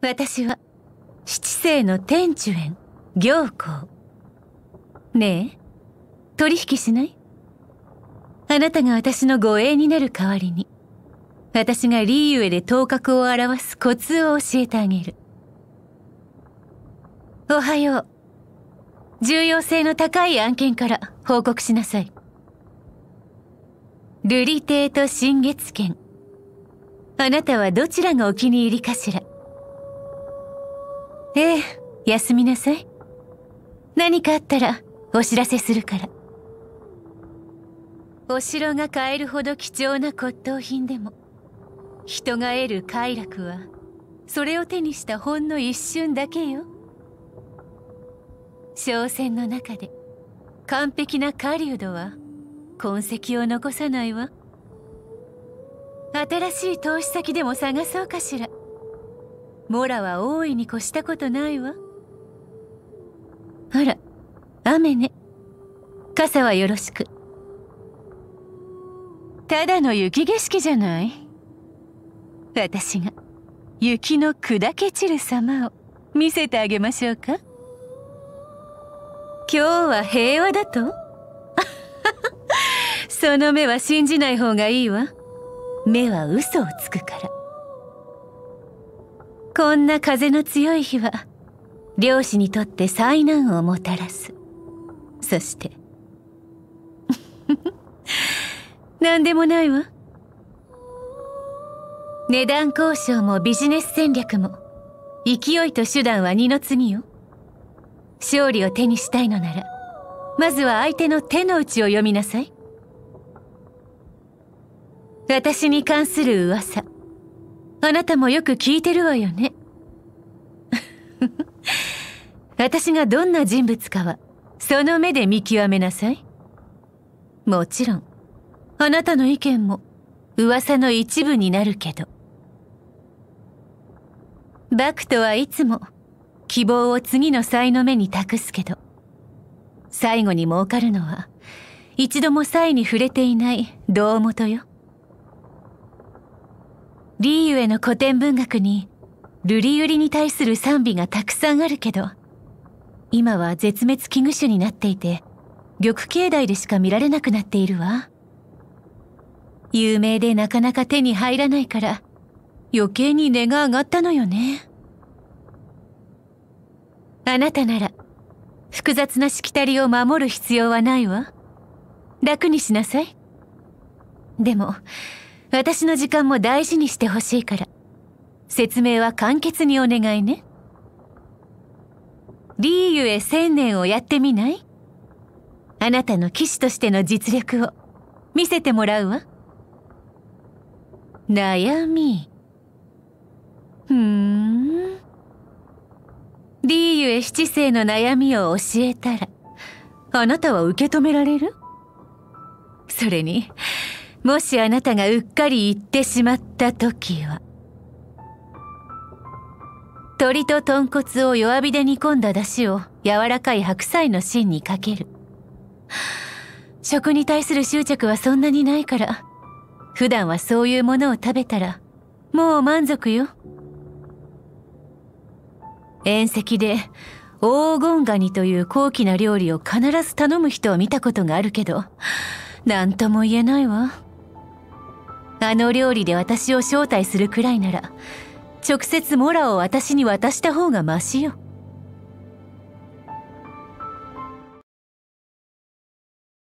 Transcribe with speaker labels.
Speaker 1: 私は七世の天中園行幸ねえ取引しないあなたが私の護衛になる代わりに私がリーウェで頭角を表すコツを教えてあげるおはよう重要性の高い案件から報告しなさい瑠璃帝と新月剣あなたはどちらがお気に入りかしらええ、休みなさい。何かあったらお知らせするから。お城が買えるほど貴重な骨董品でも、人が得る快楽は、それを手にしたほんの一瞬だけよ。商船の中で、完璧な狩人は、痕跡を残さないわ。新しい投資先でも探そうかしら。モラは大いに越したことないわあら雨ね傘はよろしくただの雪景色じゃない私が雪の砕け散る様を見せてあげましょうか今日は平和だと その目は信じない方がいいわ目は嘘をつくからこんな風の強い日は漁師にとって災難をもたらすそして 何でもないわ値段交渉もビジネス戦略も勢いと手段は二の次よ勝利を手にしたいのならまずは相手の手の内を読みなさい私に関する噂あなたもよく聞いてるわよね。私がどんな人物かは、その目で見極めなさい。もちろん、あなたの意見も、噂の一部になるけど。バクトはいつも、希望を次の才の目に託すけど、最後に儲かるのは、一度も才に触れていない胴元よ。リーユへの古典文学に、ルリユリに対する賛美がたくさんあるけど、今は絶滅危惧種になっていて、玉境内でしか見られなくなっているわ。有名でなかなか手に入らないから、余計に値が上がったのよね。あなたなら、複雑なしきたりを守る必要はないわ。楽にしなさい。でも、私の時間も大事にしてほしいから。説明は簡潔にお願いね。リーゆえ千年をやってみないあなたの騎士としての実力を見せてもらうわ。悩み。ふーん。リーユエ七世の悩みを教えたら、あなたは受け止められるそれに、もしあなたがうっかり言ってしまった時は鶏と豚骨を弱火で煮込んだ出汁を柔らかい白菜の芯にかける食に対する執着はそんなにないから普段はそういうものを食べたらもう満足よ宴席で黄金ガニという高貴な料理を必ず頼む人を見たことがあるけど何とも言えないわ。あの料理で私を招待するくらいなら直接モラを私に渡した方がマシよ